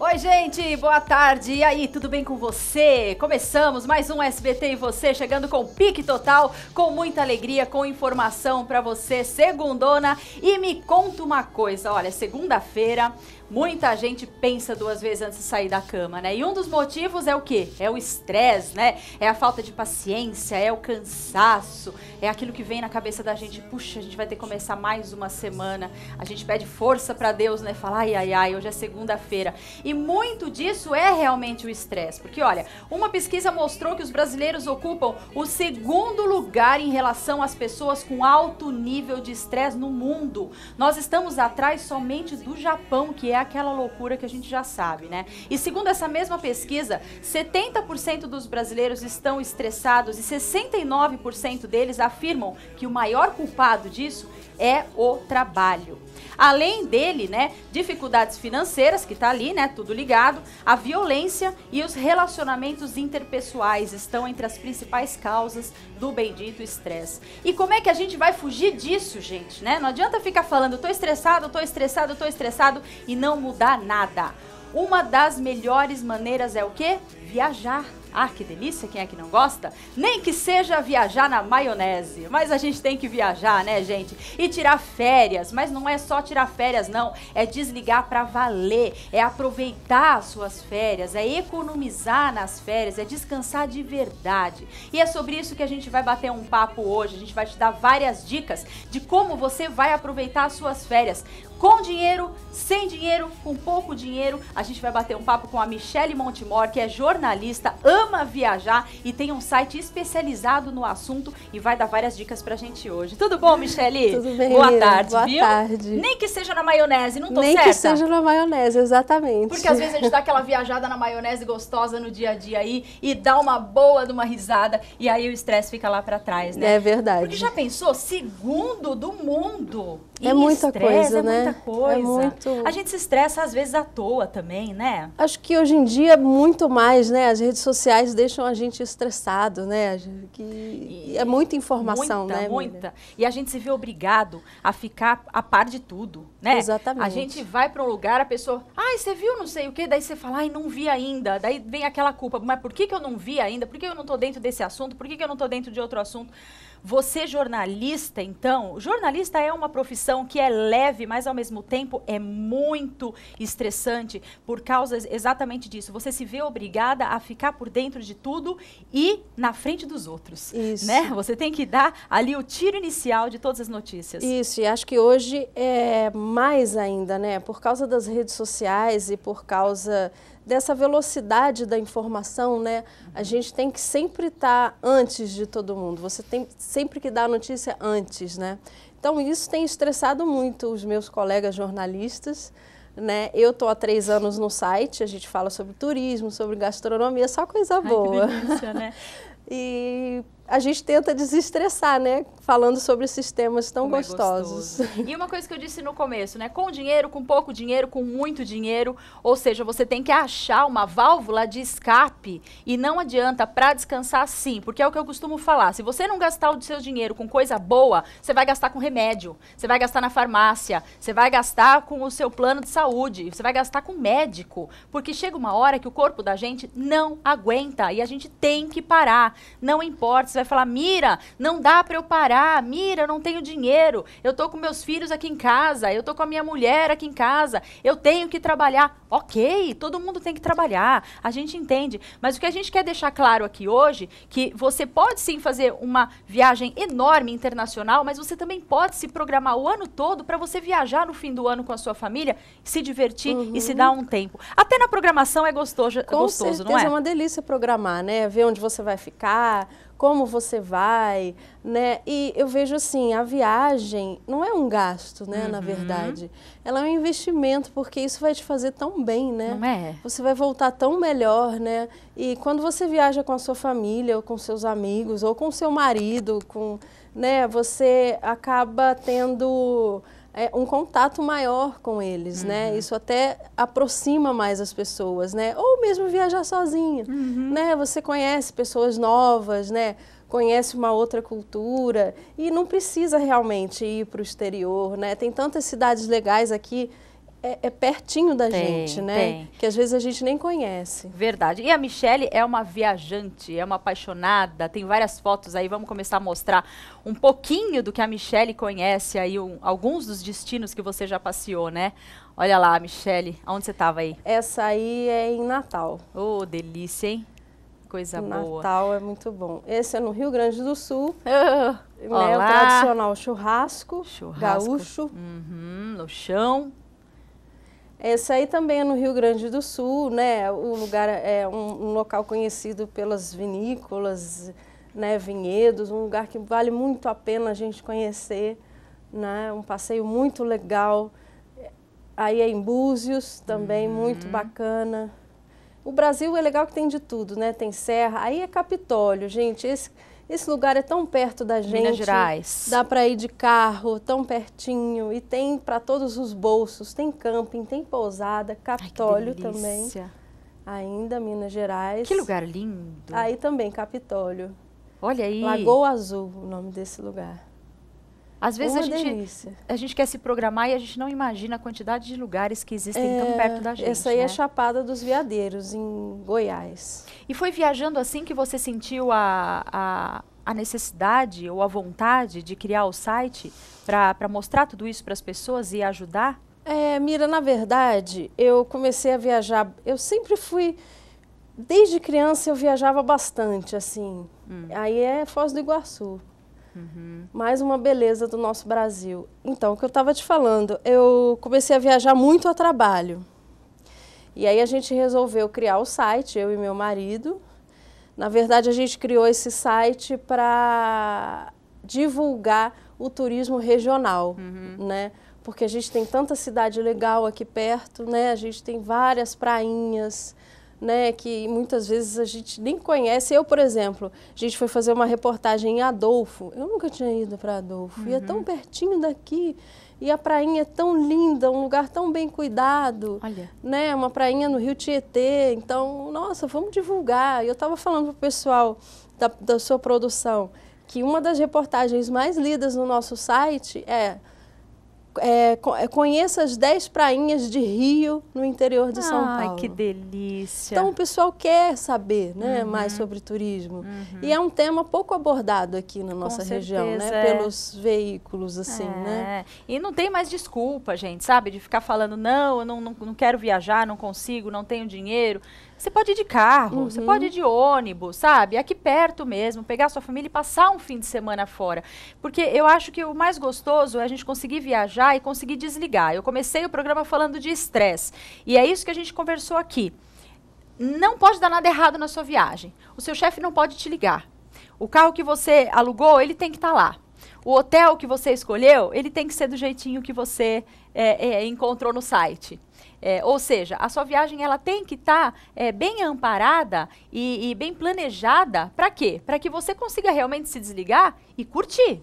Oi, gente, boa tarde. E aí, tudo bem com você? Começamos mais um SBT e você chegando com pique total, com muita alegria, com informação para você, segundona. E me conta uma coisa, olha, segunda-feira Muita gente pensa duas vezes antes de sair da cama, né? E um dos motivos é o quê? É o estresse, né? É a falta de paciência, é o cansaço, é aquilo que vem na cabeça da gente. Puxa, a gente vai ter que começar mais uma semana. A gente pede força para Deus, né? Falar, ai, ai, ai, hoje é segunda-feira. E muito disso é realmente o estresse. Porque, olha, uma pesquisa mostrou que os brasileiros ocupam o segundo lugar em relação às pessoas com alto nível de estresse no mundo. Nós estamos atrás somente do Japão, que é é aquela loucura que a gente já sabe, né? E segundo essa mesma pesquisa, 70% dos brasileiros estão estressados e 69% deles afirmam que o maior culpado disso é o trabalho. Além dele, né, dificuldades financeiras, que tá ali, né, tudo ligado, a violência e os relacionamentos interpessoais estão entre as principais causas do bendito estresse. E como é que a gente vai fugir disso, gente, né? Não adianta ficar falando, tô estressado, tô estressado, tô estressado e não mudar nada. Uma das melhores maneiras é o quê? Viajar. Ah, que delícia, quem é que não gosta? Nem que seja viajar na maionese, mas a gente tem que viajar, né, gente? E tirar férias, mas não é só tirar férias, não, é desligar para valer, é aproveitar as suas férias, é economizar nas férias, é descansar de verdade. E é sobre isso que a gente vai bater um papo hoje, a gente vai te dar várias dicas de como você vai aproveitar as suas férias, com dinheiro, sem dinheiro, com pouco dinheiro. A gente vai bater um papo com a Michelle Montemor, que é jornalista, ama viajar e tem um site especializado no assunto e vai dar várias dicas pra gente hoje. Tudo bom, Michelle? Tudo bem. Boa tarde, Boa viu? tarde. Nem que seja na maionese, não tô Nem certa? que seja na maionese, exatamente. Porque às vezes a gente dá aquela viajada na maionese gostosa no dia a dia aí e dá uma boa de uma risada e aí o estresse fica lá para trás, né? É verdade. Porque já pensou? Segundo do mundo é e é muita estresse, né? é coisa, é né? Muita coisa. É muito... A gente se estressa às vezes à toa também, né? Acho que hoje em dia é muito mais, né? As redes sociais deixam a gente estressado, né? Que e é muita informação, muita, né? Muita, muita. E a gente se vê obrigado a ficar a par de tudo, né? Exatamente. A gente vai para um lugar, a pessoa, ai, você viu não sei o quê, daí você fala, ai, não vi ainda. Daí vem aquela culpa, mas por que, que eu não vi ainda? Por que eu não estou dentro desse assunto? Por que, que eu não estou dentro de outro assunto? Você jornalista, então, jornalista é uma profissão que é leve, mas ao mesmo tempo é muito estressante por causa exatamente disso. Você se vê obrigada a ficar por dentro de tudo e na frente dos outros, Isso. né? Você tem que dar ali o tiro inicial de todas as notícias. Isso, e acho que hoje é mais ainda, né? Por causa das redes sociais e por causa dessa velocidade da informação, né? A gente tem que sempre estar tá antes de todo mundo. Você tem sempre que dar a notícia antes, né? Então isso tem estressado muito os meus colegas jornalistas, né? Eu tô há três anos no site, a gente fala sobre turismo, sobre gastronomia, só coisa Ai, boa. Que delícia, né? e a gente tenta desestressar, né? Falando sobre esses temas tão Como é gostosos. É e uma coisa que eu disse no começo, né? Com dinheiro, com pouco dinheiro, com muito dinheiro, ou seja, você tem que achar uma válvula de escape e não adianta para descansar sim, porque é o que eu costumo falar. Se você não gastar o seu dinheiro com coisa boa, você vai gastar com remédio, você vai gastar na farmácia, você vai gastar com o seu plano de saúde, você vai gastar com médico, porque chega uma hora que o corpo da gente não aguenta e a gente tem que parar. Não importa vai falar: Mira, não dá para eu parar. Mira, eu não tenho dinheiro. Eu tô com meus filhos aqui em casa. Eu tô com a minha mulher aqui em casa. Eu tenho que trabalhar. Ok, todo mundo tem que trabalhar. A gente entende. Mas o que a gente quer deixar claro aqui hoje que você pode sim fazer uma viagem enorme internacional, mas você também pode se programar o ano todo para você viajar no fim do ano com a sua família, se divertir uhum. e se uhum. dar um tempo. Até na programação é gostoso, é com gostoso não é? Com certeza é uma delícia programar, né? Ver onde você vai ficar, como você vai, né? E eu vejo assim, a viagem não é um gasto, né, uhum. na verdade. Ela é um investimento, porque isso vai te fazer tão bem, né? Não é? Você vai voltar tão melhor, né? E quando você viaja com a sua família, ou com seus amigos, ou com seu marido, com, né, você acaba tendo é, um contato maior com eles, né? uhum. né? Isso até aproxima mais as pessoas, né? Ou mesmo viajar sozinho, uhum. né? Você conhece pessoas novas, né? Conhece uma outra cultura e não precisa realmente ir para o exterior, né? Tem tantas cidades legais aqui é, é, pertinho da tem, gente, né? Tem. Que às vezes a gente nem conhece. Verdade. E a Michelle é uma viajante, é uma apaixonada, tem várias fotos aí, vamos começar a mostrar um pouquinho do que a Michelle conhece aí, um, alguns dos destinos que você já passeou, né? Olha lá, Michelle, onde você estava aí? Essa aí é em Natal. Ô, oh, delícia, hein? Coisa Natal boa. Natal é muito bom. Esse é no Rio Grande do Sul. né, o tradicional churrasco, churrasco. gaúcho. Uhum, no chão. Esse aí também é no Rio Grande do Sul, né? O lugar é um, um local conhecido pelas vinícolas, né? Vinhedos, um lugar que vale muito a pena a gente conhecer, né? Um passeio muito legal. Aí é em Búzios, também uhum. muito bacana. O Brasil é legal que tem de tudo, né? Tem serra. Aí é Capitólio, gente. Esse esse lugar é tão perto da gente. Minas Gerais. Dá para ir de carro, tão pertinho. E tem para todos os bolsos. Tem camping, tem pousada, Capitólio Ai, também. Ainda Minas Gerais. Que lugar lindo. Aí também, Capitólio. Olha aí. Lagoa Azul, o nome desse lugar. Às vezes a gente, a gente quer se programar e a gente não imagina a quantidade de lugares que existem é, tão perto da gente. Essa aí é né? é Chapada dos Veadeiros, em Goiás. E foi viajando assim que você sentiu a, a, a necessidade ou a vontade de criar o site para mostrar tudo isso para as pessoas e ajudar? É, Mira, na verdade, eu comecei a viajar. Eu sempre fui. Desde criança eu viajava bastante, assim. Hum. Aí é Foz do Iguaçu. Uhum. Mais uma beleza do nosso Brasil. Então, o que eu estava te falando, eu comecei a viajar muito a trabalho. E aí a gente resolveu criar o site, eu e meu marido. Na verdade, a gente criou esse site para divulgar o turismo regional, uhum. né? Porque a gente tem tanta cidade legal aqui perto, né? A gente tem várias prainhas, né, que muitas vezes a gente nem conhece. Eu, por exemplo, a gente foi fazer uma reportagem em Adolfo. Eu nunca tinha ido para Adolfo. Uhum. E é tão pertinho daqui. E a prainha é tão linda, um lugar tão bem cuidado. Olha. Né, uma prainha no Rio Tietê. Então, nossa, vamos divulgar. Eu estava falando para o pessoal da, da sua produção que uma das reportagens mais lidas no nosso site é é, é, conheça as 10 prainhas de Rio no interior de São Paulo. Ai, que delícia! Então o pessoal quer saber né, uhum. mais sobre turismo. Uhum. E é um tema pouco abordado aqui na nossa Com região, né, certeza, né? É. Pelos veículos, assim, né? é. né? E não tem mais desculpa, gente, sabe? De ficar falando, não, eu não, não, não quero viajar, não consigo, não tenho dinheiro. Você pode ir de carro, uhum. você pode ir uhum. de ônibus, sabe? Aqui perto mesmo, pegar sua família e passar um fim de semana fora. Porque eu acho que o mais gostoso é a gente conseguir viajar e conseguir desligar. Eu comecei o programa falando de estresse. E é isso que a gente conversou aqui. Não pode dar nada errado na sua viagem. O seu chefe não pode te ligar. O carro que você alugou, ele tem que estar tá lá. O hotel que você escolheu, ele tem que ser do jeitinho que você é, é, encontrou no site. É, ou seja, a sua viagem ela tem que estar tá, é, bem amparada e, e bem planejada para quê? Para que você consiga realmente se desligar e curtir.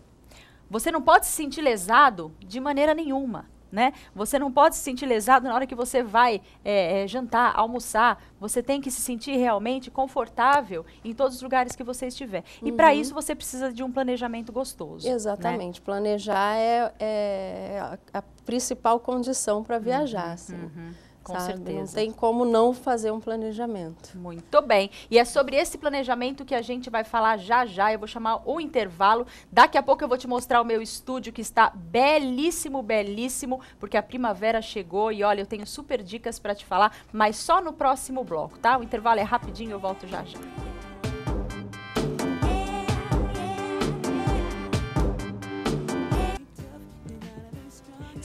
Você não pode se sentir lesado de maneira nenhuma né? Você não pode se sentir lesado na hora que você vai é, é, jantar, almoçar. Você tem que se sentir realmente confortável em todos os lugares que você estiver. E para uhum. isso você precisa de um planejamento gostoso. Exatamente. Né? Planejar é, é, a, principal condição para viajar. Uhum. Assim. Uhum. Com sabe? certeza. Não tem como não fazer um planejamento. Muito bem. E é sobre esse planejamento que a gente vai falar já já. Eu vou chamar o intervalo. Daqui a pouco eu vou te mostrar o meu estúdio que está belíssimo, belíssimo, porque a primavera chegou e olha, eu tenho super dicas para te falar, mas só no próximo bloco, tá? O intervalo é rapidinho, eu volto já já.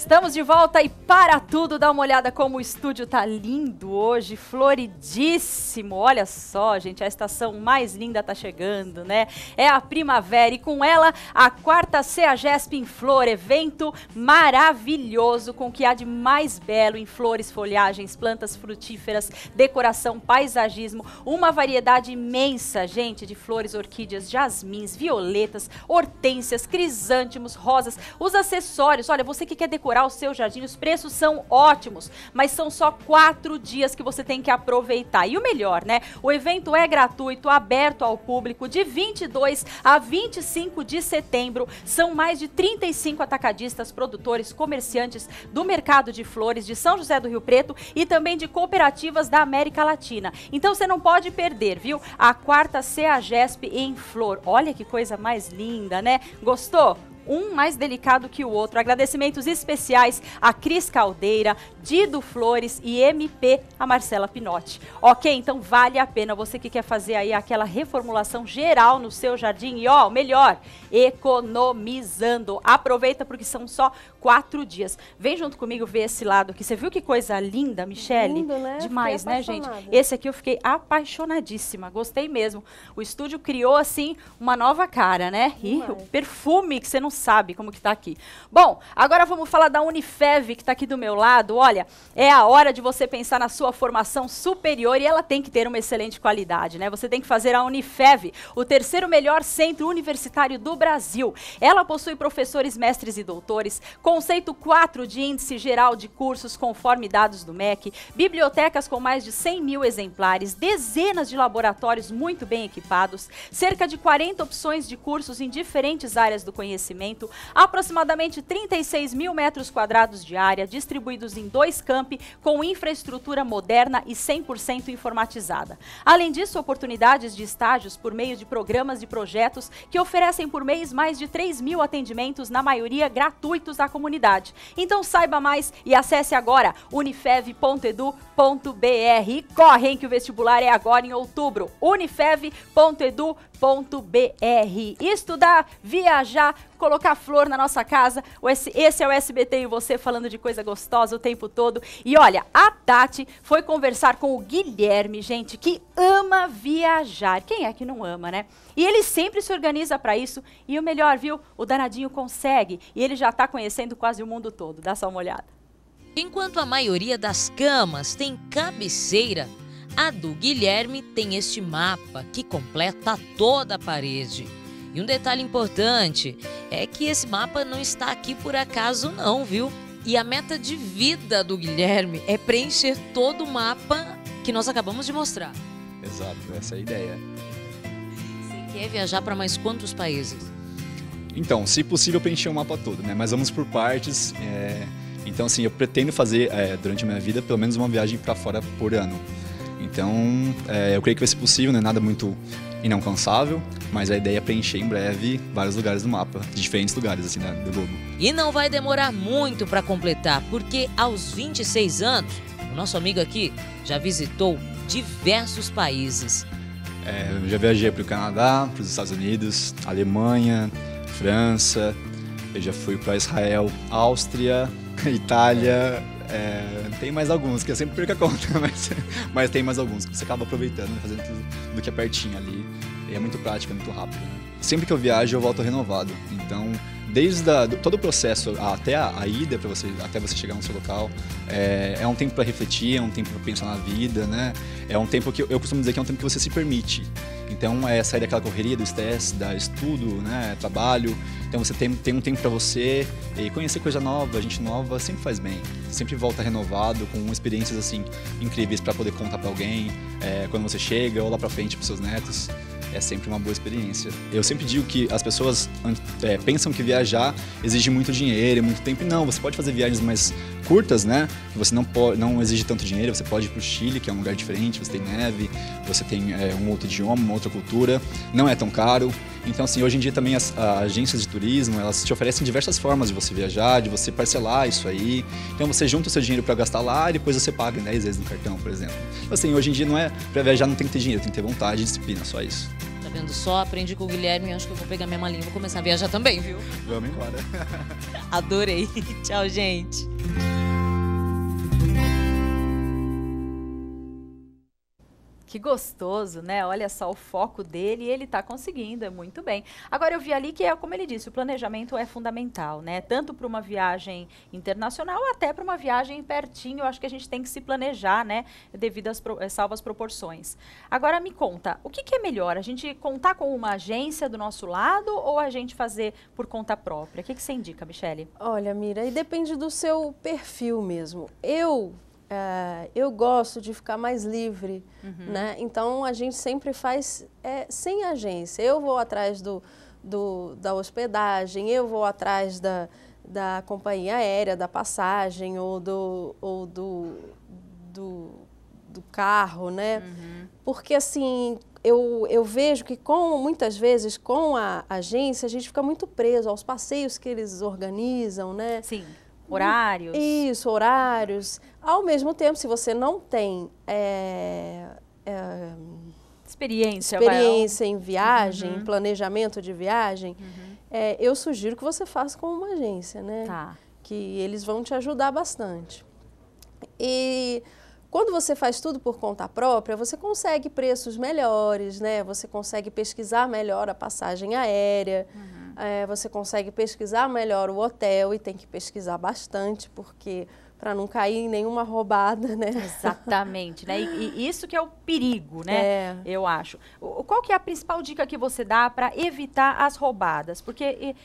Estamos de volta e para tudo, dá uma olhada como o estúdio tá lindo hoje, floridíssimo. Olha só, gente, a estação mais linda tá chegando, né? É a primavera e com ela a quarta CEAGESP em Flor, evento maravilhoso com o que há de mais belo em flores, folhagens, plantas frutíferas, decoração, paisagismo, uma variedade imensa, gente, de flores, orquídeas, jasmins, violetas, hortênsias, crisântemos, rosas, os acessórios. Olha, você que quer decorar decorar o seu jardim. Os preços são ótimos, mas são só quatro dias que você tem que aproveitar. E o melhor, né? O evento é gratuito, aberto ao público, de 22 a 25 de setembro. São mais de 35 atacadistas, produtores, comerciantes do mercado de flores de São José do Rio Preto e também de cooperativas da América Latina. Então você não pode perder, viu? A quarta CEAGESP em flor. Olha que coisa mais linda, né? Gostou? um mais delicado que o outro. Agradecimentos especiais a Cris Caldeira, Dido Flores e MP a Marcela Pinotti. Ok, então vale a pena você que quer fazer aí aquela reformulação geral no seu jardim e ó, melhor, economizando. Aproveita porque são só quatro dias. Vem junto comigo ver esse lado aqui. Você viu que coisa linda, Michele? Lindo, né? Demais, né, gente? Esse aqui eu fiquei apaixonadíssima, gostei mesmo. O estúdio criou assim uma nova cara, né? E o perfume que você não não sabe como que tá aqui. Bom, agora vamos falar da Unifev, que está aqui do meu lado. Olha, é a hora de você pensar na sua formação superior e ela tem que ter uma excelente qualidade, né? Você tem que fazer a Unifev, o terceiro melhor centro universitário do Brasil. Ela possui professores, mestres e doutores, conceito 4 de índice geral de cursos conforme dados do MEC, bibliotecas com mais de 100 mil exemplares, dezenas de laboratórios muito bem equipados, cerca de 40 opções de cursos em diferentes áreas do conhecimento aproximadamente 36 mil metros quadrados de área, distribuídos em dois campi, com infraestrutura moderna e 100% informatizada. Além disso, oportunidades de estágios por meio de programas e projetos que oferecem por mês mais de 3 mil atendimentos, na maioria gratuitos à comunidade. Então saiba mais e acesse agora unifev.edu.br. E corre, em que o vestibular é agora em outubro. unifev.edu.br é br Estudar, viajar, colocar flor na nossa casa. Esse é o SBT e você falando de coisa gostosa o tempo todo. E olha, a Tati foi conversar com o Guilherme, gente, que ama viajar. Quem é que não ama, né? E ele sempre se organiza para isso. E o melhor, viu? O danadinho consegue. E ele já está conhecendo quase o mundo todo. Dá só uma olhada. Enquanto a maioria das camas tem cabeceira, a do Guilherme tem este mapa que completa toda a parede. E um detalhe importante é que esse mapa não está aqui por acaso não, viu? E a meta de vida do Guilherme é preencher todo o mapa que nós acabamos de mostrar. Exato, essa é a ideia. Você quer viajar para mais quantos países? Então, se possível, preencher o mapa todo, né? Mas vamos por partes. É... Então, assim, eu pretendo fazer é, durante a minha vida pelo menos uma viagem para fora por ano. Então, é, eu creio que vai ser possível, né? Nada muito inalcançável, mas a ideia é preencher em breve vários lugares do mapa, diferentes lugares assim né, do globo. E não vai demorar muito para completar, porque aos 26 anos, o nosso amigo aqui já visitou diversos países. É, eu já viajei para o Canadá, para os Estados Unidos, Alemanha, França, eu já fui para Israel, Áustria, Itália, é, tem mais alguns, que eu sempre perco a conta, mas, mas tem mais alguns que você acaba aproveitando, fazendo tudo, do que é pertinho ali. E é muito prático, é muito rápido. Né? Sempre que eu viajo, eu volto renovado. Então, desde a, todo o processo até a, a ida para você até você chegar no seu local é, é um tempo para refletir é um tempo para pensar na vida né é um tempo que eu costumo dizer que é um tempo que você se permite então é sair daquela correria do estresse, da estudo, né, trabalho. Então você tem, tem um tempo para você e conhecer coisa nova, gente nova, sempre faz bem. Sempre volta renovado, com experiências assim incríveis para poder contar para alguém é, quando você chega ou lá para frente para seus netos é sempre uma boa experiência. Eu sempre digo que as pessoas é, pensam que viajar exige muito dinheiro, muito tempo. Não, você pode fazer viagens mais curtas, né? Que você não, pode, não exige tanto dinheiro. Você pode ir para o Chile, que é um lugar diferente, você tem neve, você tem é, um outro idioma, uma outra cultura. Não é tão caro. Então, assim, hoje em dia também as, as agências de turismo, elas te oferecem diversas formas de você viajar, de você parcelar isso aí. Então, você junta o seu dinheiro para gastar lá e depois você paga em 10 vezes no cartão, por exemplo. Então, assim, hoje em dia não é para viajar não tem que ter dinheiro, tem que ter vontade e disciplina, só isso. Tá vendo só? Aprendi com o Guilherme, acho que eu vou pegar minha malinha e vou começar a viajar também, viu? Vamos embora. Adorei. Tchau, gente. Que gostoso, né? Olha só o foco dele, ele está conseguindo, é muito bem. Agora eu vi ali que é como ele disse, o planejamento é fundamental, né? Tanto para uma viagem internacional até para uma viagem pertinho. Eu acho que a gente tem que se planejar, né? Devido às pro, eh, salvas proporções. Agora me conta, o que, que é melhor? A gente contar com uma agência do nosso lado ou a gente fazer por conta própria? O que, que você indica, Michele? Olha, Mira, e depende do seu perfil mesmo. Eu é, eu gosto de ficar mais livre, uhum. né? Então a gente sempre faz é, sem agência. Eu vou atrás do, do, da hospedagem, eu vou atrás da, da companhia aérea, da passagem ou do, ou do, do, do carro, né? Uhum. Porque assim, eu, eu, vejo que com muitas vezes com a agência a gente fica muito preso aos passeios que eles organizam, né? Sim. Horários? Isso, horários. Ao mesmo tempo, se você não tem. É, é, experiência, experiência em viagem, uhum. planejamento de viagem, uhum. é, eu sugiro que você faça com uma agência, né? Tá. Que eles vão te ajudar bastante. E quando você faz tudo por conta própria, você consegue preços melhores, né? Você consegue pesquisar melhor a passagem aérea. Uhum é, você consegue pesquisar melhor o hotel e tem que pesquisar bastante, porque para não cair em nenhuma roubada, né? Exatamente, né? E, e, isso que é o perigo, né? É. Eu acho. O, qual que é a principal dica que você dá para evitar as roubadas? Porque e,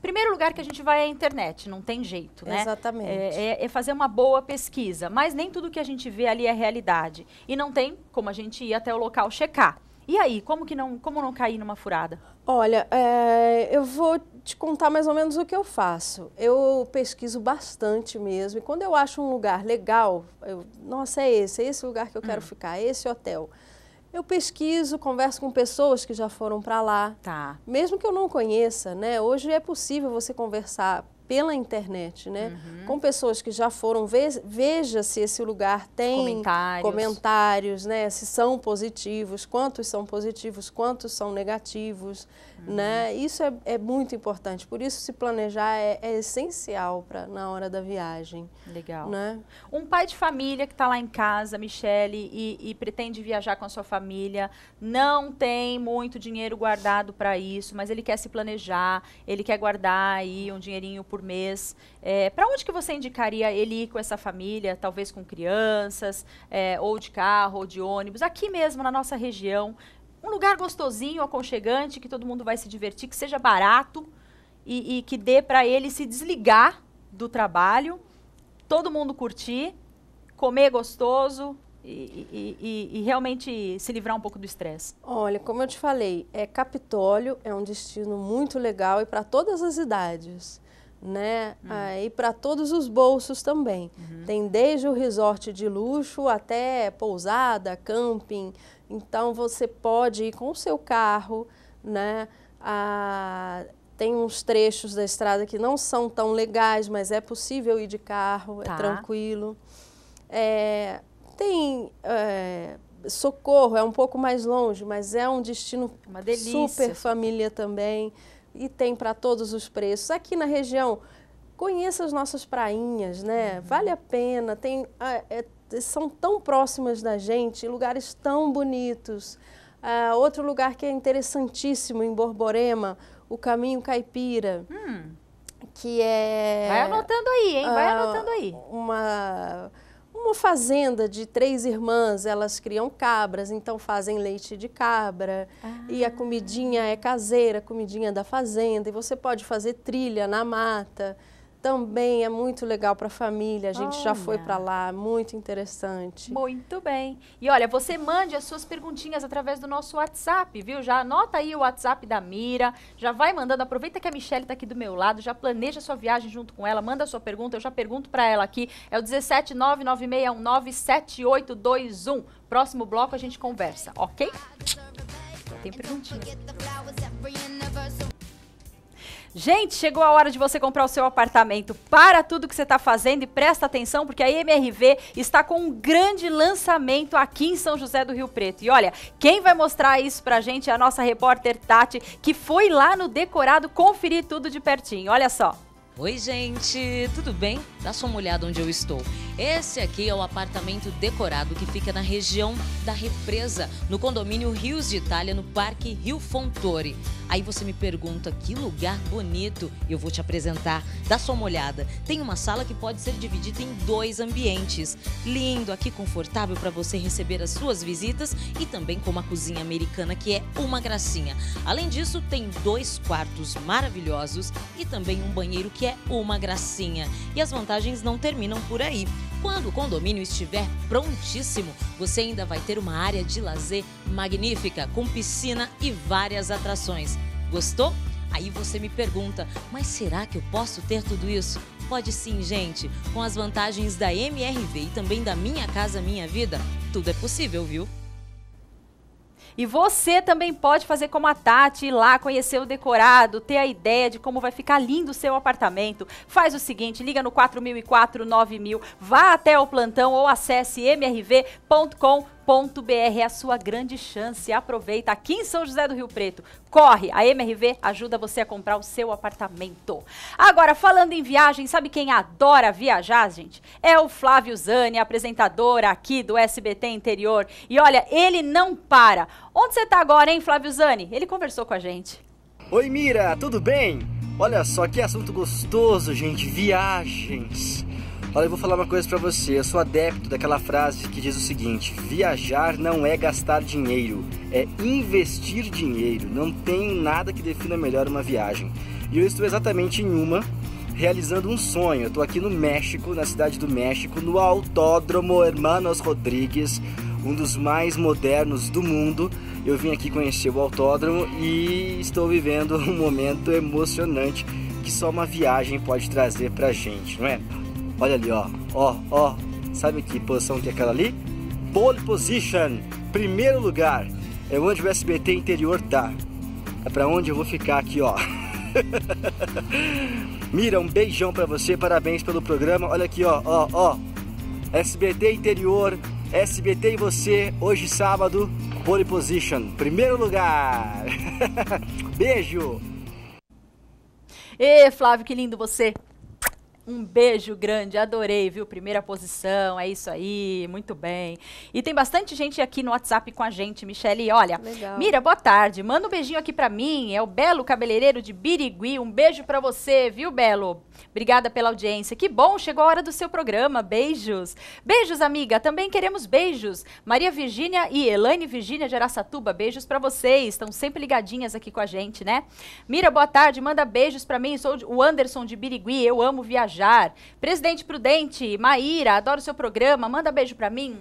primeiro lugar que a gente vai é a internet, não tem jeito, né? Exatamente. É, é, é, fazer uma boa pesquisa, mas nem tudo que a gente vê ali é realidade. E não tem como a gente ir até o local checar. E aí, como que não, como não cair numa furada? Olha, é, eu vou te contar mais ou menos o que eu faço. Eu pesquiso bastante mesmo. E quando eu acho um lugar legal, eu, nossa, é esse, é esse lugar que eu quero hum. ficar, é esse hotel. Eu pesquiso, converso com pessoas que já foram para lá. Tá. Mesmo que eu não conheça, né? Hoje é possível você conversar pela internet, né? Uhum. Com pessoas que já foram, veja se esse lugar tem comentários. comentários, né? Se são positivos, quantos são positivos, quantos são negativos, uhum. né? Isso é, é, muito importante. Por isso, se planejar é, é essencial para na hora da viagem. Legal. Né? Um pai de família que está lá em casa, Michele, e, e pretende viajar com a sua família, não tem muito dinheiro guardado para isso, mas ele quer se planejar, ele quer guardar aí um dinheirinho por mês. É, para onde que você indicaria ele ir com essa família, talvez com crianças, é, ou de carro, ou de ônibus, aqui mesmo na nossa região? Um lugar gostosinho, aconchegante, que todo mundo vai se divertir, que seja barato e, e que dê para ele se desligar do trabalho, todo mundo curtir, comer gostoso, e, e, e, e, realmente se livrar um pouco do estresse? Olha, como eu te falei, é Capitólio é um destino muito legal e para todas as idades né? Uhum. Aí ah, para todos os bolsos também. Uhum. Tem desde o resort de luxo até pousada, camping. Então você pode ir com o seu carro, né? Ah, tem uns trechos da estrada que não são tão legais, mas é possível ir de carro, é tá. é tranquilo. É, tem é, Socorro, é um pouco mais longe, mas é um destino super família também e tem para todos os preços. Aqui na região, conheça as nossas prainhas, né? Uhum. Vale a pena, tem, ah, é, são tão próximas da gente, lugares tão bonitos. Uh, outro lugar que é interessantíssimo em Borborema, o Caminho Caipira. Hum. Que é. Vai anotando aí, hein? Vai uh, anotando aí. Uma uma fazenda de três irmãs, elas criam cabras, então fazem leite de cabra ah. e a ah. comidinha é caseira, comidinha da fazenda e você pode fazer trilha na mata também é muito legal para a família. A gente Olha. já foi para lá, muito interessante. Muito bem. E olha, você mande as suas perguntinhas através do nosso WhatsApp, viu? Já anota aí o WhatsApp da Mira, já vai mandando. Aproveita que a Michelle está aqui do meu lado, já planeja sua viagem junto com ela, manda a sua pergunta, eu já pergunto para ela aqui. É o 17996197821. Próximo bloco a gente conversa, ok? tem perguntinha. Gente, chegou a hora de você comprar o seu apartamento. Para tudo que você está fazendo e presta atenção, porque a MRV está com um grande lançamento aqui em São José do Rio Preto. E olha, quem vai mostrar isso a gente é a nossa repórter Tati, que foi lá no decorado conferir tudo de pertinho. Olha só. Oi, gente, tudo bem? Dá só uma olhada onde eu estou. Esse aqui é o apartamento decorado que fica na região da Represa, no condomínio Rios de Itália, no Parque Rio Fontori. Aí você me pergunta, que lugar bonito! Eu vou te apresentar. Dá só uma olhada. Tem uma sala que pode ser dividida em dois ambientes. Lindo, aqui confortável para você receber as suas visitas e também com uma cozinha americana que é uma gracinha. Além disso, tem dois quartos maravilhosos e também um banheiro que é uma gracinha. E as vantagens não terminam por aí. Quando o condomínio estiver prontíssimo, você ainda vai ter uma área de lazer magnífica, com piscina e várias atrações. Gostou? Aí você me pergunta, mas será que eu posso ter tudo isso? Pode sim, gente. Com as vantagens da MRV e também da Minha Casa Minha Vida, tudo é possível, viu? E você também pode fazer como a Tati, ir lá conhecer o decorado, ter a ideia de como vai ficar lindo o seu apartamento. Faz o seguinte, liga no 4004 9000, vá até o plantão ou acesse mrv.com.br br é a sua grande chance. Aproveita aqui em São José do Rio Preto. Corre, a MRV ajuda você a comprar o seu apartamento. Agora, falando em viagem, sabe quem adora viajar, gente? É o Flávio Zani, apresentador aqui do SBT Interior. E olha, ele não para. Onde você está agora, hein, Flávio Zani? Ele conversou com a gente. Oi, Mira, tudo bem? Olha só que assunto gostoso, gente. Viagens. Olha, eu vou falar uma coisa para você. Eu sou adepto daquela frase que diz o seguinte: viajar não é gastar dinheiro, é investir dinheiro. Não tem nada que defina melhor uma viagem. E eu estou exatamente em uma realizando um sonho. Eu estou aqui no México, na cidade do México, no Autódromo Hermanos Rodrigues, um dos mais modernos do mundo. Eu vim aqui conhecer o autódromo e estou vivendo um momento emocionante que só uma viagem pode trazer pra gente, não é? Olha ali, ó. Ó, ó. Sabe que posição que é aquela ali? Pole position. Primeiro lugar. É onde o SBT interior tá. É pra onde eu vou ficar aqui, ó. Mira, um beijão pra você. Parabéns pelo programa. Olha aqui, ó, ó, ó. SBT interior. SBT e você, hoje sábado, pole position, primeiro lugar. Beijo! Ê, Flávio, que lindo você! Um beijo grande, adorei, viu? Primeira posição, é isso aí, muito bem. E tem bastante gente aqui no WhatsApp com a gente, Michele. Olha, Legal. Mira, boa tarde. Manda um beijinho aqui para mim. É o Belo Cabeleireiro de Birigui. Um beijo para você, viu, Belo? Obrigada pela audiência. Que bom, chegou a hora do seu programa. Beijos. Beijos, amiga. Também queremos beijos. Maria Virgínia e Elaine Virgínia de Araçatuba, beijos para vocês. Estão sempre ligadinhas aqui com a gente, né? Mira, boa tarde. Manda beijos para mim. Sou o Anderson de Birigui. Eu amo viajar. Presidente Prudente, Maíra, adoro seu programa. Manda beijo para mim.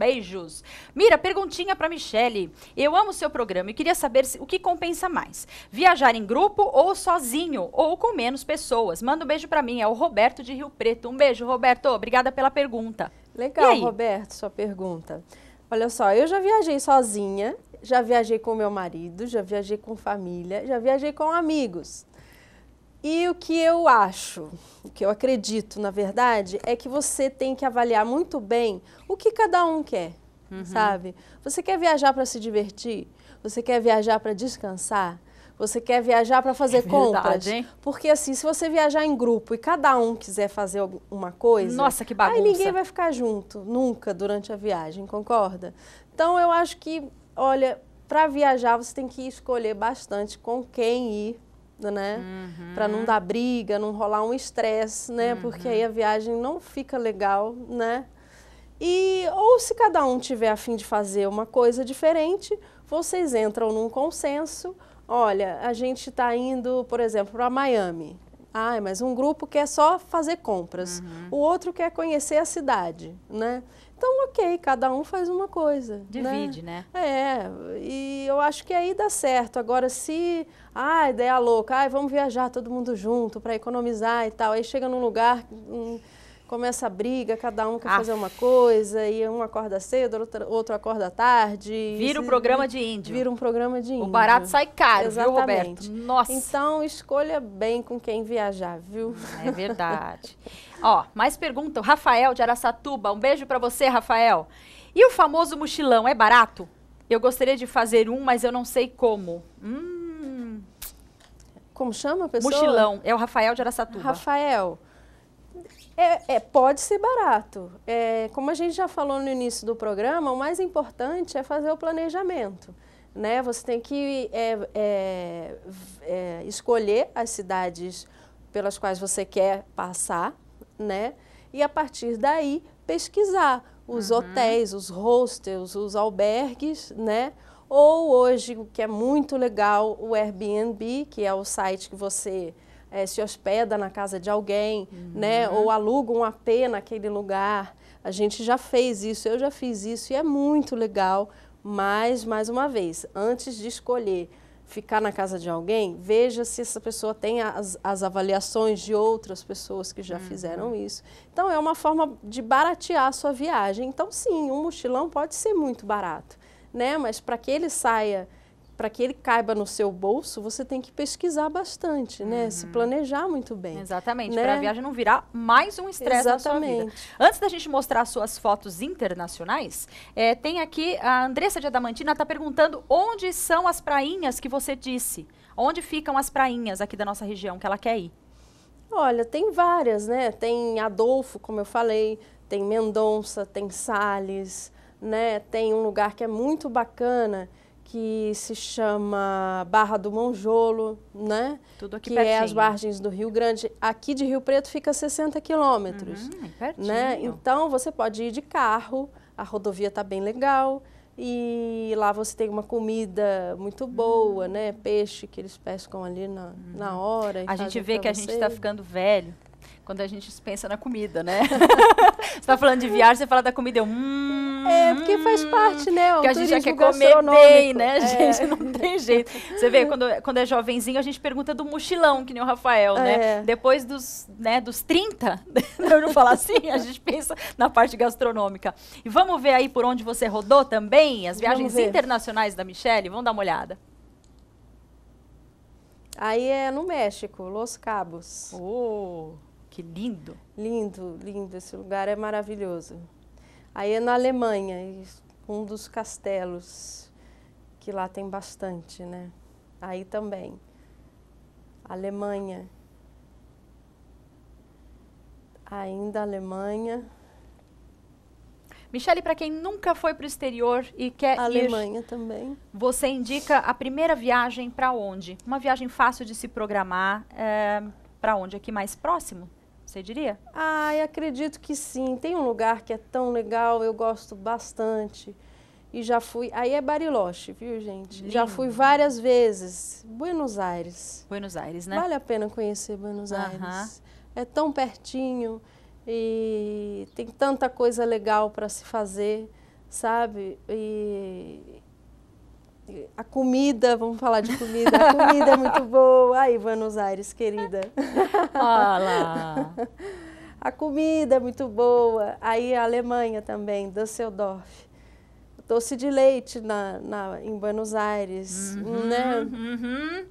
Beijos. Mira, perguntinha para Michele. Eu amo seu programa e queria saber se, o que compensa mais: viajar em grupo ou sozinho ou com menos pessoas. Manda um beijo para mim, é o Roberto de Rio Preto. Um beijo, Roberto. Obrigada pela pergunta. Legal, Roberto, sua pergunta. Olha só, eu já viajei sozinha, já viajei com meu marido, já viajei com família, já viajei com amigos. E o que eu acho, o que eu acredito, na verdade, é que você tem que avaliar muito bem o que cada um quer, uhum. sabe? Você quer viajar para se divertir? Você quer viajar para descansar? Você quer viajar para fazer é verdade, compras? Hein? Porque assim, se você viajar em grupo e cada um quiser fazer uma coisa, nossa que bagunça! Aí ninguém vai ficar junto nunca durante a viagem, concorda? Então eu acho que, olha, para viajar você tem que escolher bastante com quem ir né? Uhum. Para não dar briga, não rolar um estresse, né? Uhum. Porque aí a viagem não fica legal, né? E ou se cada um tiver a fim de fazer uma coisa diferente, vocês entram num consenso. Olha, a gente está indo, por exemplo, para Miami. Ah, mas um grupo quer só fazer compras, uhum. o outro quer conhecer a cidade, né? Então, ok, cada um faz uma coisa. Né? Divide, né? né? É, e eu acho que aí dá certo. Agora, se a ah, ideia louca, ah, vamos viajar todo mundo junto para economizar e tal, aí chega num lugar. Hum, começa a briga, cada um quer ah. fazer uma coisa, e um acorda cedo, outro, outro acorda tarde. Vira um programa de índio. Vira um programa de índio. O barato sai caro, Exatamente. viu, Roberto? Nossa. Então, escolha bem com quem viajar, viu? É verdade. Ó, mais pergunta. Rafael de Araçatuba, um beijo para você, Rafael. E o famoso mochilão, é barato? Eu gostaria de fazer um, mas eu não sei como. Hum. Como chama a pessoa? Mochilão, é o Rafael de Araçatuba. Rafael, é, é, pode ser barato. É, como a gente já falou no início do programa, o mais importante é fazer o planejamento. Né? Você tem que é, é, é, escolher as cidades pelas quais você quer passar, né? E a partir daí pesquisar os uhum. hotéis, os hostels, os albergues, né? Ou hoje, o que é muito legal, o Airbnb, que é o site que você é, se hospeda na casa de alguém, uhum. né? Ou aluga um AP naquele lugar. A gente já fez isso, eu já fiz isso e é muito legal. Mas, mais uma vez, antes de escolher ficar na casa de alguém, veja se essa pessoa tem as, as avaliações de outras pessoas que já uhum. fizeram isso. Então, é uma forma de baratear a sua viagem. Então, sim, um mochilão pode ser muito barato, né? Mas para que ele saia para que ele caiba no seu bolso, você tem que pesquisar bastante, né? Uhum. Se planejar muito bem. Exatamente, né? para a viagem não virar mais um estresse na sua vida. Antes da gente mostrar suas fotos internacionais, é, tem aqui a Andressa de Adamantina está perguntando onde são as prainhas que você disse. Onde ficam as prainhas aqui da nossa região que ela quer ir? Olha, tem várias, né? Tem Adolfo, como eu falei, tem Mendonça, tem Sales, né? Tem um lugar que é muito bacana, que se chama Barra do Monjolo, né? Tudo aqui que é pertinho. é as margens do Rio Grande. Aqui de Rio Preto fica 60 quilômetros, uhum, é né? Então você pode ir de carro. A rodovia está bem legal e lá você tem uma comida muito boa, uhum. né? Peixe que eles pescam ali na, uhum. na hora. A gente vê que a gente está ficando velho quando a gente pensa na comida, né? você está falando de viagem, você fala da comida, eu hum, é, porque faz hum, parte, né? Porque a gente já quer comer bem, né, é. gente? Não tem jeito. Você vê, quando, é, quando é jovenzinho, a gente pergunta do mochilão, que nem o Rafael, né? é. né? Depois dos, né, dos 30, eu não falar assim, a gente pensa na parte gastronômica. E vamos ver aí por onde você rodou também, as viagens internacionais da Michelle? Vamos dar uma olhada. Aí é no México, Los Cabos. Oh, que lindo! Lindo, lindo. Esse lugar é maravilhoso. Aí é na Alemanha, um dos castelos, que lá tem bastante, né? Aí também. Alemanha. Ainda Alemanha. Michele, para quem nunca foi para o exterior e quer Alemanha ir, também. Você indica a primeira viagem para onde? Uma viagem fácil de se programar. É, eh, para onde? Aqui mais próximo? Você diria? Ah, eu acredito que sim. Tem um lugar que é tão legal, eu gosto bastante. E já fui. Aí é Bariloche, viu, gente? Lindo. Já fui várias vezes. Buenos Aires. Buenos Aires, né? Vale a pena conhecer Buenos Aires. Uh -huh. É tão pertinho e tem tanta coisa legal para se fazer, sabe? E a comida, vamos falar de comida, a comida é muito boa. Aí, Buenos Aires, querida. Olá! a comida é muito boa. Aí, a Alemanha também, Düsseldorf. Doce de leite na, na em Buenos Aires, uhum, né? Uhum.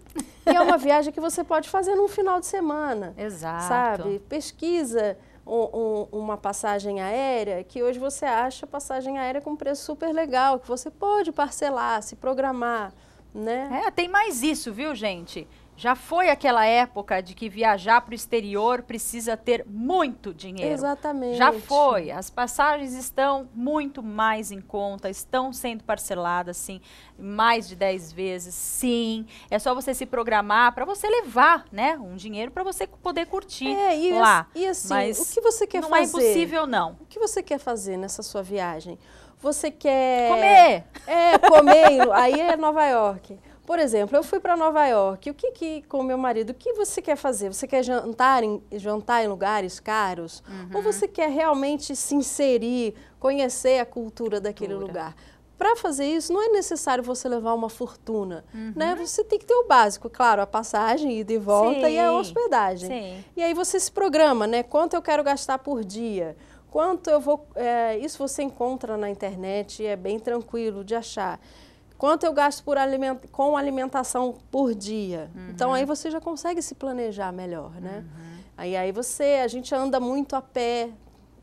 E é uma viagem que você pode fazer num final de semana. Exato. Sabe? Pesquisa um, uma passagem aérea que hoje você acha passagem aérea com preço super legal, que você pode parcelar, se programar, né? É, tem mais isso, viu, gente? Já foi aquela época de que viajar para o exterior precisa ter muito dinheiro. Exatamente. Já foi. As passagens estão muito mais em conta, estão sendo parceladas, sim, mais de 10 vezes, sim. É só você se programar para você levar, né, um dinheiro para você poder curtir é, e, lá. E assim, Mas o que você quer não é fazer? Não é impossível, não. O que você quer fazer nessa sua viagem? Você quer... Comer! É, comer. aí é Nova York. Por exemplo, eu fui para Nova York. O que, que com meu marido? O que você quer fazer? Você quer jantar em, jantar em lugares caros? Uhum. Ou você quer realmente se inserir, conhecer a cultura daquele cultura. lugar? Para fazer isso, não é necessário você levar uma fortuna, né? uhum. né? Você tem que ter o básico, claro, a passagem, ida e volta Sim. e a hospedagem. Sim. E aí você se programa, né? Quanto eu quero gastar por dia? Quanto eu vou... É, isso você encontra na internet e é bem tranquilo de achar. Quanto eu gasto por aliment com alimentação por dia? Uhum. Então aí você já consegue se planejar melhor, né? Uhum. Aí, aí você, a gente anda muito a pé,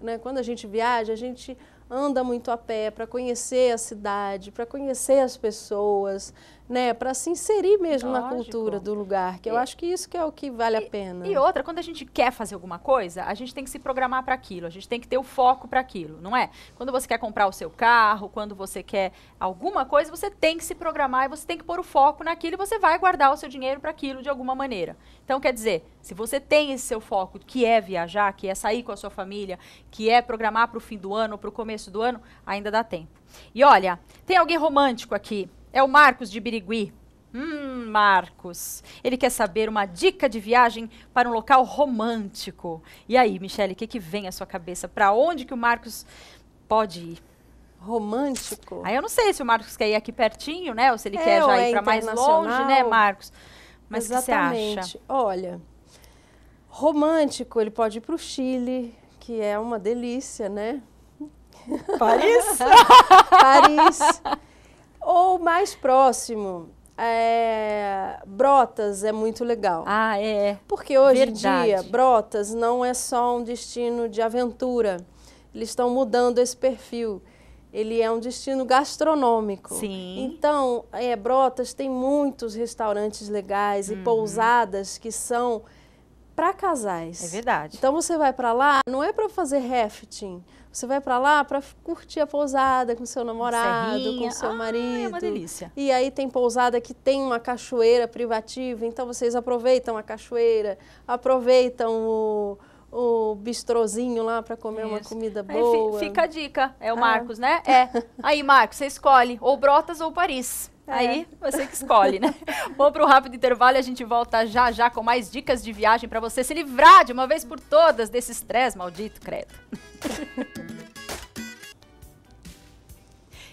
né? Quando a gente viaja, a gente anda muito a pé para conhecer a cidade, para conhecer as pessoas né, para se inserir mesmo Lógico. na cultura do lugar, que eu acho que isso que é o que vale e, a pena. E outra, quando a gente quer fazer alguma coisa, a gente tem que se programar para aquilo, a gente tem que ter o foco para aquilo, não é? Quando você quer comprar o seu carro, quando você quer alguma coisa, você tem que se programar e você tem que pôr o foco naquilo e você vai guardar o seu dinheiro para aquilo de alguma maneira. Então, quer dizer, se você tem esse seu foco, que é viajar, que é sair com a sua família, que é programar para o fim do ano, para o começo do ano, ainda dá tempo. E olha, tem alguém romântico aqui é o Marcos de Birigui. Hum, Marcos. Ele quer saber uma dica de viagem para um local romântico. E aí, Michele, o que, que vem à sua cabeça? Para onde que o Marcos pode ir? Romântico? Aí eu não sei se o Marcos quer ir aqui pertinho, né? Ou se ele é, quer já ir é para mais longe, né, Marcos? Mas Exatamente. que você acha? Olha, romântico, ele pode ir para o Chile, que é uma delícia, né? Paris? Paris. Ou mais próximo, é, Brotas é muito legal. Ah, é. é. Porque hoje Verdade. em dia, Brotas não é só um destino de aventura. Eles estão mudando esse perfil. Ele é um destino gastronômico. Sim. Então, é, Brotas tem muitos restaurantes legais uhum. e pousadas que são para casais. É verdade. Então você vai para lá, não é para fazer rafting. Você vai para lá para curtir a pousada com seu namorado, Serrinha. com seu ah, marido. É uma delícia. E aí tem pousada que tem uma cachoeira privativa, então vocês aproveitam a cachoeira, aproveitam o o bistrozinho lá para comer Isso. uma comida boa. Aí fica a dica, é o ah. Marcos, né? É. Aí, Marcos, você escolhe ou Brotas ou Paris. É. Aí você que escolhe, né? Vamos para um rápido intervalo e a gente volta já já com mais dicas de viagem para você se livrar de uma vez por todas desse estresse maldito, credo. Ha ha ha.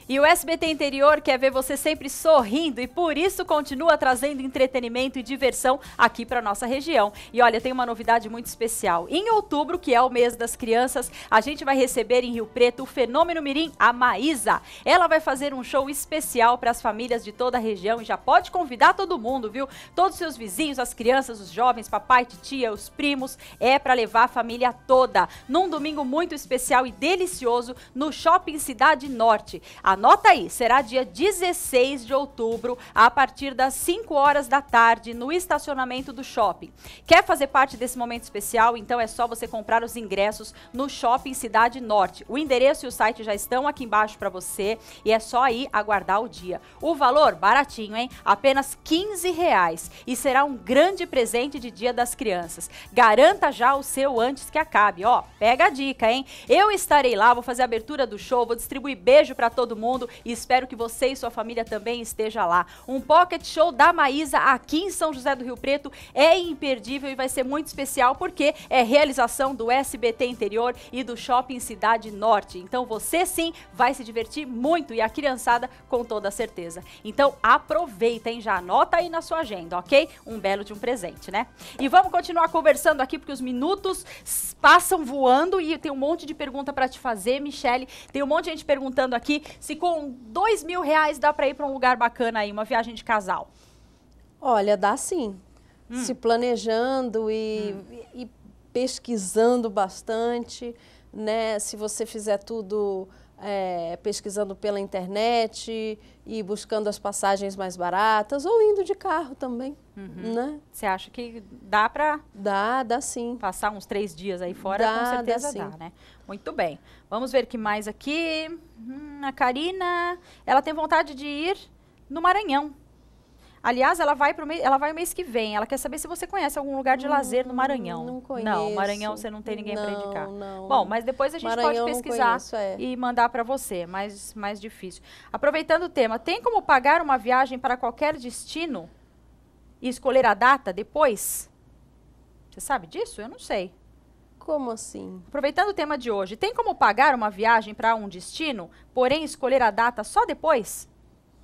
E o SBT Interior quer ver você sempre sorrindo e por isso continua trazendo entretenimento e diversão aqui para nossa região. E olha, tem uma novidade muito especial. Em outubro, que é o mês das crianças, a gente vai receber em Rio Preto o fenômeno mirim, a Maísa. Ela vai fazer um show especial para as famílias de toda a região e já pode convidar todo mundo, viu? Todos seus vizinhos, as crianças, os jovens, papai, tia, os primos, é para levar a família toda. Num domingo muito especial e delicioso no Shopping Cidade Norte. A Anota aí, será dia 16 de outubro, a partir das 5 horas da tarde, no estacionamento do shopping. Quer fazer parte desse momento especial? Então é só você comprar os ingressos no Shopping Cidade Norte. O endereço e o site já estão aqui embaixo para você e é só aí aguardar o dia. O valor baratinho, hein? Apenas 15 reais e será um grande presente de Dia das Crianças. Garanta já o seu antes que acabe, ó. Pega a dica, hein? Eu estarei lá, vou fazer a abertura do show, vou distribuir beijo para todo mundo mundo e espero que você e sua família também esteja lá. Um pocket show da Maísa aqui em São José do Rio Preto é imperdível e vai ser muito especial porque é realização do SBT Interior e do Shopping Cidade Norte. Então você sim vai se divertir muito e a criançada com toda certeza. Então aproveita, hein? Já anota aí na sua agenda, ok? Um belo de um presente, né? E vamos continuar conversando aqui porque os minutos passam voando e tem um monte de pergunta para te fazer, Michele. Tem um monte de gente perguntando aqui se se com dois mil reais dá para ir para um lugar bacana aí, uma viagem de casal? Olha, dá sim. Hum. Se planejando e, hum. e pesquisando bastante, né? Se você fizer tudo é, pesquisando pela internet e buscando as passagens mais baratas ou indo de carro também, uhum. né? Você acha que dá para... Dá, dá sim. Passar uns três dias aí fora, dá, com certeza dá, dá, né? Muito bem. Vamos ver que mais aqui. Hum, a Karina, ela tem vontade de ir no Maranhão. Aliás, ela vai pro mês, ela vai mês que vem. Ela quer saber se você conhece algum lugar de lazer no hum, Maranhão. Não conheço. Não, Maranhão você não tem ninguém para indicar. Não. Bom, mas depois a gente Maranhão pode pesquisar conheço, é. e mandar para você, mais mais difícil. Aproveitando o tema, tem como pagar uma viagem para qualquer destino e escolher a data depois? Você sabe disso? Eu não sei. Como assim? Aproveitando o tema de hoje, tem como pagar uma viagem para um destino, porém escolher a data só depois?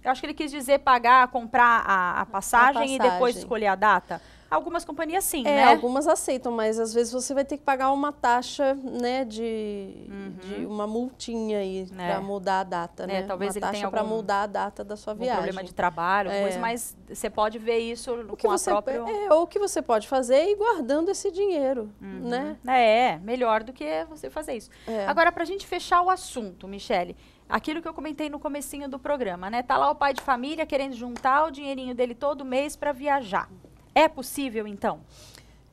Eu acho que ele quis dizer pagar, comprar a, a, passagem, a passagem, e depois escolher a data. Algumas companhias sim, é, né? Algumas aceitam, mas às vezes você vai ter que pagar uma taxa, né, de, uhum. de uma multinha aí é. para mudar a data, é, né? Talvez uma taxa para mudar a data da sua viagem. problema de trabalho, é. coisa, mas você pode ver isso o que você, própria... É, ou o que você pode fazer e guardando esse dinheiro, uhum. né? É, melhor do que você fazer isso. É. Agora, para a gente fechar o assunto, Michele, aquilo que eu comentei no comecinho do programa, né? Tá lá o pai de família querendo juntar o dinheirinho dele todo mês para viajar. É possível, então?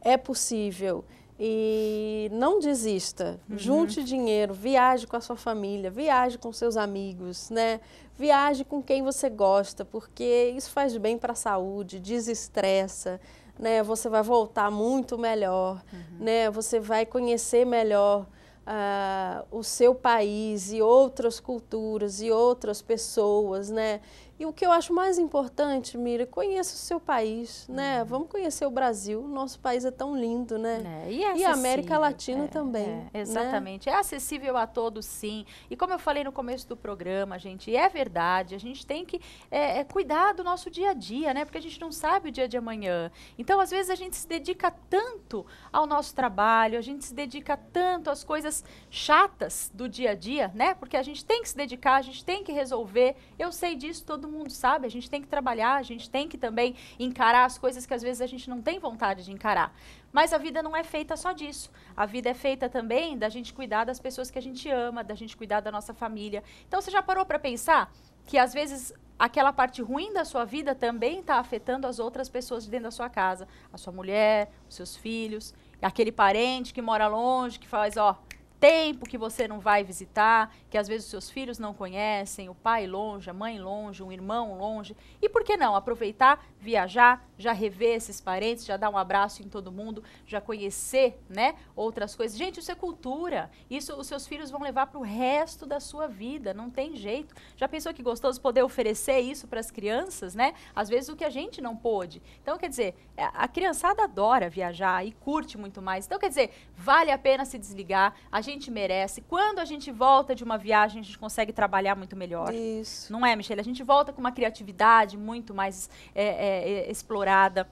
É possível. E não desista. Uhum. Junte dinheiro, viaje com a sua família, viaje com seus amigos, né? Viaje com quem você gosta, porque isso faz bem para a saúde, desestressa, né? Você vai voltar muito melhor, uhum. né? Você vai conhecer melhor ah, o seu país e outras culturas e outras pessoas, né? E o que eu acho mais importante, Mira, é conheça o seu país, né? Uhum. Vamos conhecer o Brasil. O nosso país é tão lindo, né? É, e, é e, a América Latina é, também. É, né? exatamente. Né? É acessível a todos, sim. E como eu falei no começo do programa, gente, é verdade. A gente tem que é, cuidar do nosso dia a dia, né? Porque a gente não sabe o dia de amanhã. Então, às vezes, a gente se dedica tanto ao nosso trabalho, a gente se dedica tanto às coisas chatas do dia a dia, né? Porque a gente tem que se dedicar, a gente tem que resolver. Eu sei disso todo todo mundo sabe, a gente tem que trabalhar, a gente tem que também encarar as coisas que às vezes a gente não tem vontade de encarar. Mas a vida não é feita só disso. A vida é feita também da gente cuidar das pessoas que a gente ama, da gente cuidar da nossa família. Então você já parou para pensar que às vezes aquela parte ruim da sua vida também está afetando as outras pessoas de dentro da sua casa, a sua mulher, os seus filhos, aquele parente que mora longe, que faz, ó, tempo que você não vai visitar, que às vezes os seus filhos não conhecem, o pai longe, a mãe longe, um irmão longe. E por que não aproveitar viajar, já rever esses parentes, já dar um abraço em todo mundo, já conhecer, né, outras coisas. Gente, isso é cultura. Isso os seus filhos vão levar para o resto da sua vida, não tem jeito. Já pensou que gostoso poder oferecer isso para as crianças, né? Às vezes o que a gente não pôde. Então, quer dizer, é, a criançada adora viajar e curte muito mais. Então, quer dizer, vale a pena se desligar, a gente merece. Quando a gente volta de uma viagem, a gente consegue trabalhar muito melhor. Isso. Não é, Michelle? A gente volta com uma criatividade muito mais é, é, é, é, explorada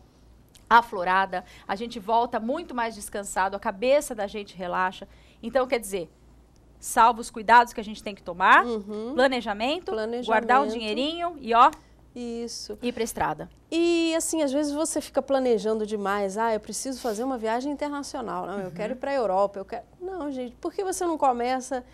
aflorada, a gente volta muito mais descansado, a cabeça da gente relaxa. Então, quer dizer, salvo os cuidados que a gente tem que tomar, uhum. planejamento, planejamento, guardar um dinheirinho e ó. Isso. Ir para estrada. E assim, às vezes você fica planejando demais. Ah, eu preciso fazer uma viagem internacional. Não, uhum. eu quero ir para a Europa. Eu quero. Não, gente, por que você não começa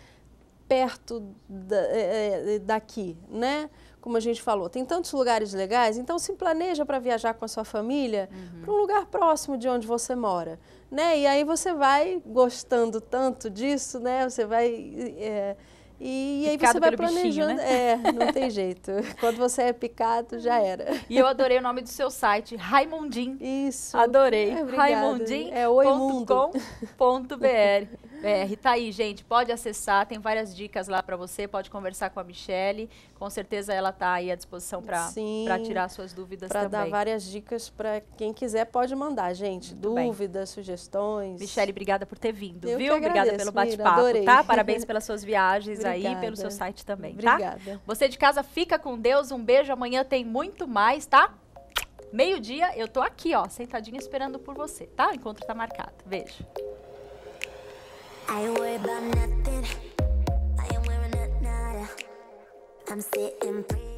perto da, é, é daqui, né? como a gente falou, tem tantos lugares legais, então se planeja para viajar com a sua família uhum. para um lugar próximo de onde você mora, né? E aí você vai gostando tanto disso, né? Você vai é, e, aí você vai planejando. Bichinho, né? É, não tem jeito. Quando você é picado, já uhum. era. E eu adorei o nome do seu site, Raimundim. Isso. Adorei. É, Raimundim.com.br. É, BR. Tá aí, gente. Pode acessar, tem várias dicas lá para você. Pode conversar com a Michelle. Com certeza ela tá aí à disposição para tirar suas dúvidas pra também. Para dar várias dicas para quem quiser, pode mandar, gente. Muito dúvidas, bem. sugestões. Michelle, obrigada por ter vindo, Eu viu? obrigada pelo bate-papo, tá? Parabéns pelas suas viagens aí aí, pelo seu site também, tá? obrigada. tá? Você de casa fica com Deus. Um beijo. Amanhã tem muito mais, tá? Meio-dia, eu tô aqui, ó, sentadinha esperando por você, tá? O encontro tá marcado. Beijo. I ain't worried about nothing. I ain't wearing a nada. I'm sitting pretty.